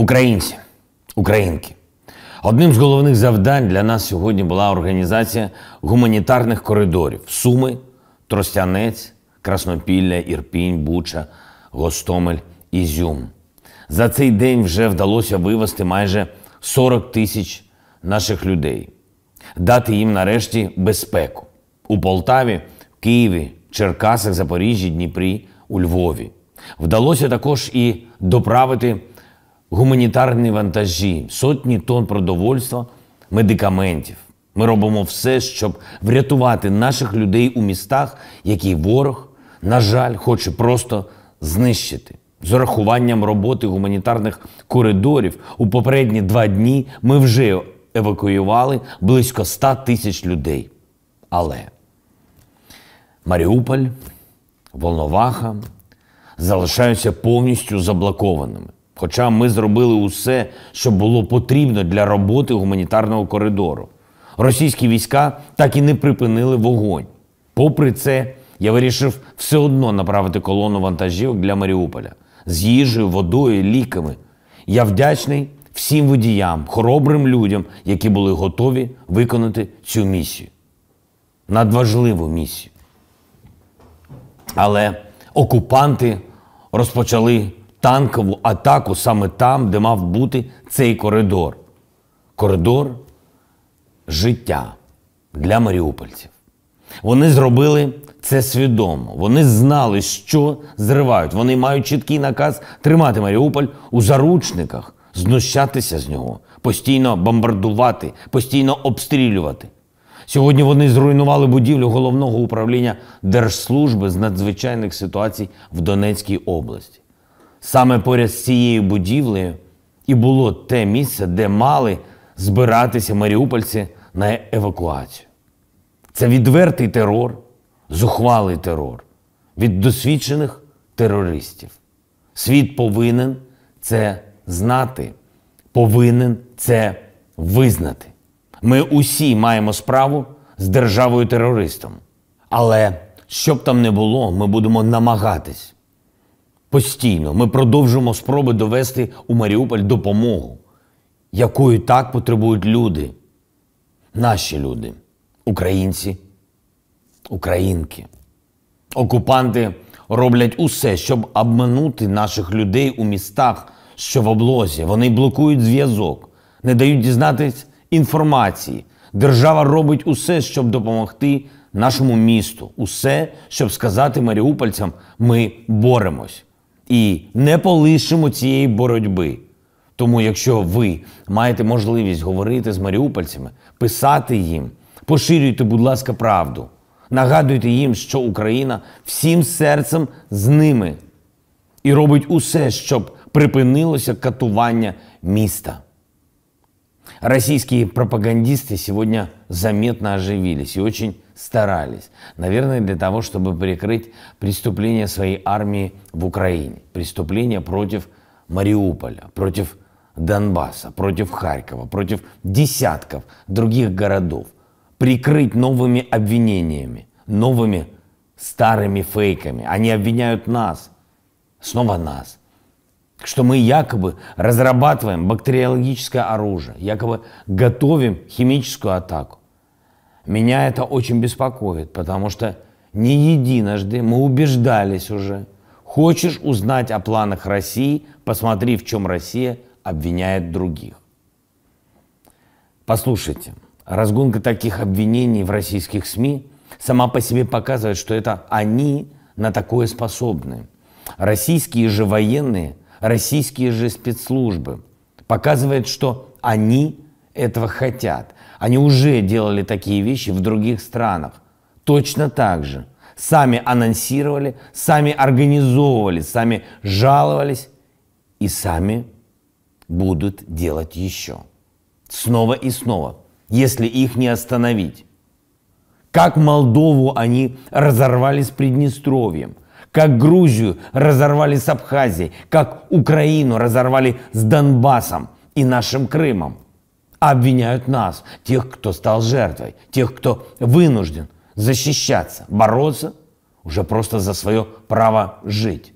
Українці, українки, одним з головних завдань для нас сьогодні була організація гуманітарних коридорів: Суми, Тростянець, Краснопілля, Ірпінь, Буча, Гостомель, Ізюм. За цей день вже вдалося вивести майже 40 тисяч наших людей, дати їм нарешті безпеку у Полтаві, Києві, Черкасах, Запоріжжі, Дніпрі, у Львові. Вдалося також і доправити гуманітарні вантажі, сотні тонн продовольства, медикаментів. Ми робимо все, щоб врятувати наших людей у містах, які ворог, на жаль, хоче просто знищити. З урахуванням роботи гуманітарних коридорів у попередні два дні ми вже евакуювали близько 100 тисяч людей. Але Маріуполь, Волноваха залишаються повністю заблокованими. Хоча ми зробили усе, що було потрібно для роботи гуманітарного коридору. Російські війська так і не припинили вогонь. Попри це, я вирішив все одно направити колону вантажівок для Маріуполя з їжею, водою, ліками. Я вдячний всім водіям, хоробрим людям, які були готові виконати цю місію. Надважливу місію. Але окупанти розпочали танкову атаку саме там, де мав бути цей коридор. Коридор життя для маріупольців. Вони зробили це свідомо. Вони знали, що зривають. Вони мають чіткий наказ тримати Маріуполь у заручниках, знущатися з нього, постійно бомбардувати, постійно обстрілювати. Сьогодні вони зруйнували будівлю головного управління Держслужби з надзвичайних ситуацій в Донецькій області. Саме поряд з цією будівлею і було те місце, де мали збиратися маріупольці на евакуацію. Це відвертий терор, зухвалий терор від досвідчених терористів. Світ повинен це знати, повинен це визнати. Ми усі маємо справу з державою-терористом. Але що б там не було, ми будемо намагатись Постійно ми продовжуємо спроби довести у Маріуполь допомогу, якої так потребують люди, наші люди, українці, українки. Окупанти роблять усе, щоб обманути наших людей у містах, що в облозі. Вони блокують зв'язок, не дають дізнатись інформації. Держава робить усе, щоб допомогти нашому місту, усе, щоб сказати маріупольцям, ми боремось і не полишимо цієї боротьби. Тому, якщо ви маєте можливість говорити з маріупольцями, писати їм, поширюйте, будь ласка, правду, нагадуйте їм, що Україна всім серцем з ними і робить усе, щоб припинилося катування міста. Российские пропагандисты сегодня заметно оживились и очень старались. Наверное, для того, чтобы прикрыть преступления своей армии в Украине. Преступления против Мариуполя, против Донбасса, против Харькова, против десятков других городов. Прикрыть новыми обвинениями, новыми старыми фейками. Они обвиняют нас, снова нас, что мы якобы разрабатываем бактериологическое оружие, якобы готовим химическую атаку. Меня это очень беспокоит, потому что не единожды мы убеждались уже. Хочешь узнать о планах России, посмотри, в чем Россия обвиняет других. Послушайте, разгонка таких обвинений в российских СМИ сама по себе показывает, что это они на такое способны. Российские же военные российские же спецслужбы, показывает, что они этого хотят. Они уже делали такие вещи в других странах. Точно так же. Сами анонсировали, сами организовывали, сами жаловались и сами будут делать еще. Снова и снова, если их не остановить. Как Молдову они разорвали с Приднестровьем, как Грузию разорвали с Абхазией, как Украину разорвали с Донбассом и нашим Крымом. А обвиняют нас, тех, кто стал жертвой, тех, кто вынужден защищаться, бороться уже просто за свое право жить.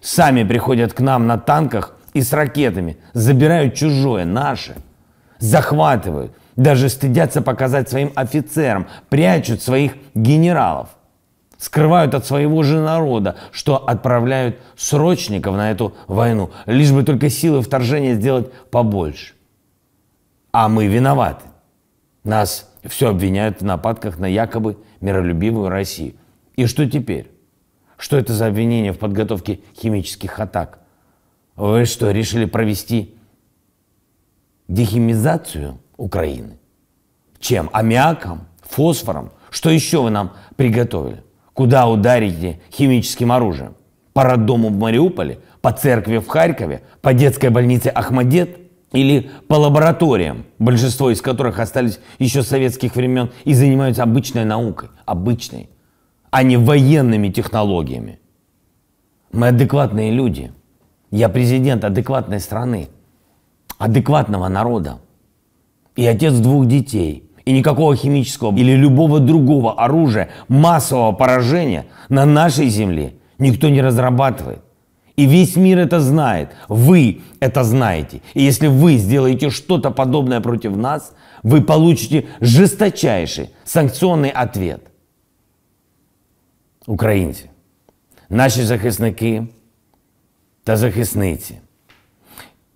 Сами приходят к нам на танках и с ракетами, забирают чужое, наше, захватывают, даже стыдятся показать своим офицерам, прячут своих генералов – скрывают от своего же народа, что отправляют срочников на эту войну, лишь бы только силы вторжения сделать побольше. А мы виноваты. Нас все обвиняют в нападках на якобы миролюбивую Россию. И что теперь? Что это за обвинение в подготовке химических атак? Вы что, решили провести дехимизацию Украины? Чем? Аммиаком? Фосфором? Что еще вы нам приготовили? Куда ударите химическим оружием? По роддому в Мариуполе? По церкви в Харькове? По детской больнице Ахмадет? Или по лабораториям, большинство из которых остались еще с советских времен и занимаются обычной наукой, обычной, а не военными технологиями. Мы адекватные люди. Я президент адекватной страны, адекватного народа и отец двух детей – и никакого химического или любого другого оружия массового поражения на нашей земле никто не разрабатывает. И весь мир это знает. Вы это знаете. И если вы сделаете что-то подобное против нас, вы получите жесточайший санкционный ответ. Українці, наши захисники та захисниці.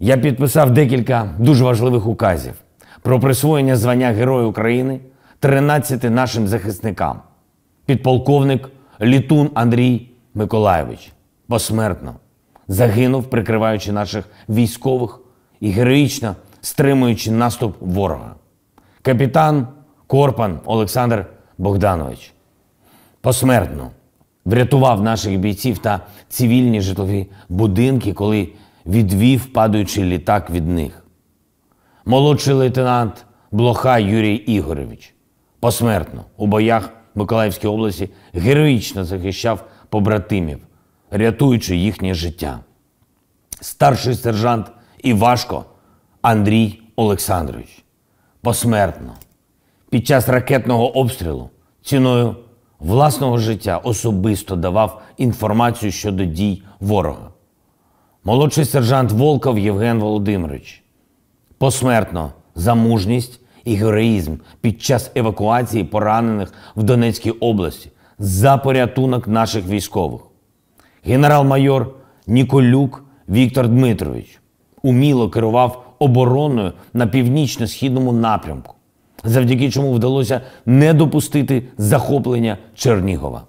Я підписав декілька дуже важливих указів. про присвоєння звання Героя України 13 нашим захисникам, підполковник Літун Андрій Миколаєвич посмертно загинув, прикриваючи наших військових і героїчно стримуючи наступ ворога. Капітан Корпан Олександр Богданович посмертно врятував наших бійців та цивільні житлові будинки, коли відвів падаючий літак від них молодший лейтенант Блоха Юрій Ігорович. Посмертно у боях в Миколаївській області героїчно захищав побратимів, рятуючи їхнє життя. Старший сержант Івашко Андрій Олександрович. Посмертно під час ракетного обстрілу ціною власного життя особисто давав інформацію щодо дій ворога. Молодший сержант Волков Євген Володимирович посмертно за мужність і героїзм під час евакуації поранених в Донецькій області за порятунок наших військових. Генерал-майор Ніколюк Віктор Дмитрович уміло керував обороною на північно-східному напрямку, завдяки чому вдалося не допустити захоплення Чернігова.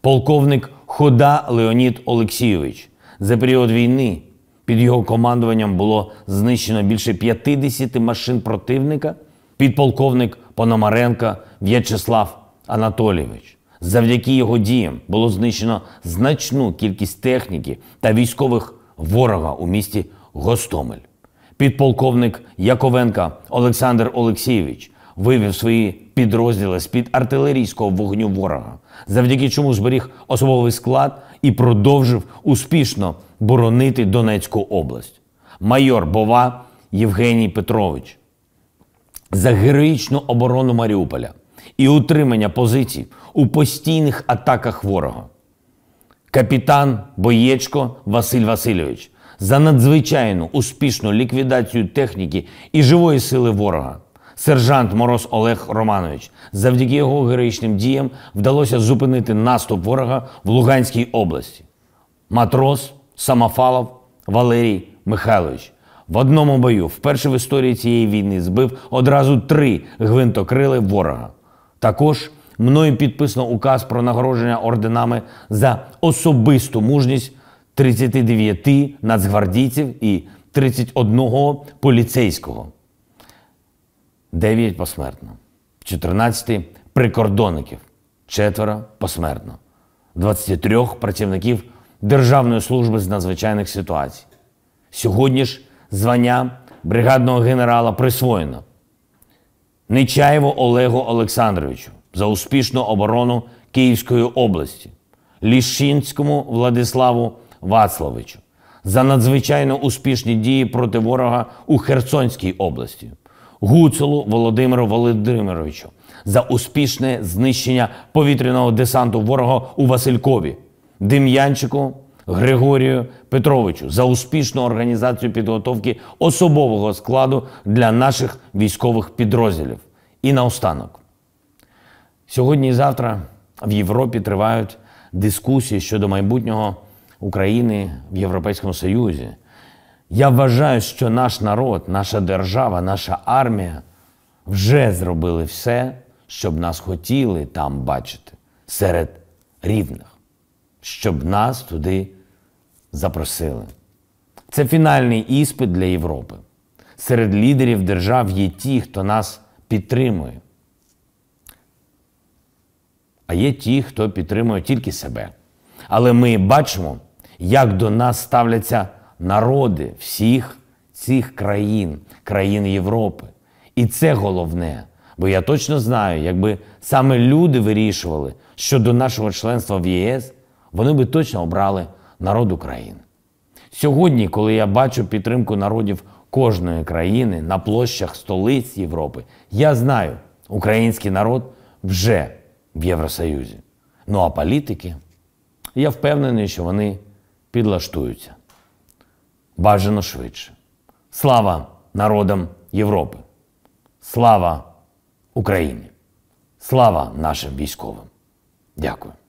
Полковник Хода Леонід Олексійович за період війни. Під його командуванням було знищено більше 50 машин противника. Підполковник Пономаренка В'ячеслав Анатолійович. Завдяки його діям було знищено значну кількість техніки та військових ворога у місті Гостомель. Підполковник Яковенка Олександр Олексійович вивів свої підрозділи з під артилерійського вогню ворога завдяки чому зберіг особовий склад і продовжив успішно боронити Донецьку область. Майор Бова Євгеній Петрович за героїчну оборону Маріуполя і утримання позицій у постійних атаках ворога. Капітан Боєчко Василь Васильович за надзвичайну успішну ліквідацію техніки і живої сили ворога сержант Мороз Олег Романович. Завдяки його героїчним діям вдалося зупинити наступ ворога в Луганській області. Матрос Самофалов Валерій Михайлович в одному бою вперше в історії цієї війни збив одразу три гвинтокрили ворога. Також мною підписано указ про нагородження орденами за особисту мужність 39 нацгвардійців і 31 поліцейського. 9 посмертно, 14 прикордонників, четверо посмертно, 23 працівників Державної служби з надзвичайних ситуацій. Сьогодні ж звання бригадного генерала присвоєно Нечаєву Олегу Олександровичу за успішну оборону Київської області, Ліщинському Владиславу Вацловичу, за надзвичайно успішні дії проти ворога у Херсонській області. Гуцелу Володимиру Володимировичу за успішне знищення повітряного десанту ворога у Василькові, Дем'янчику Григорію Петровичу за успішну організацію підготовки особового складу для наших військових підрозділів. І наостанок. Сьогодні і завтра в Європі тривають дискусії щодо майбутнього України в Європейському Союзі. Я вважаю, що наш народ, наша держава, наша армія вже зробили все, щоб нас хотіли там бачити серед рівних, щоб нас туди запросили. Це фінальний іспит для Європи. Серед лідерів держав є ті, хто нас підтримує. А є ті, хто підтримує тільки себе. Але ми бачимо, як до нас ставляться народи всіх цих країн, країн Європи. І це головне. Бо я точно знаю, якби саме люди вирішували щодо нашого членства в ЄС, вони би точно обрали народ України. Сьогодні, коли я бачу підтримку народів кожної країни на площах столиць Європи, я знаю, український народ вже в Євросоюзі. Ну а політики, я впевнений, що вони підлаштуються бажано швидше. Слава народам Європи! Слава Україні! Слава нашим військовим! Дякую.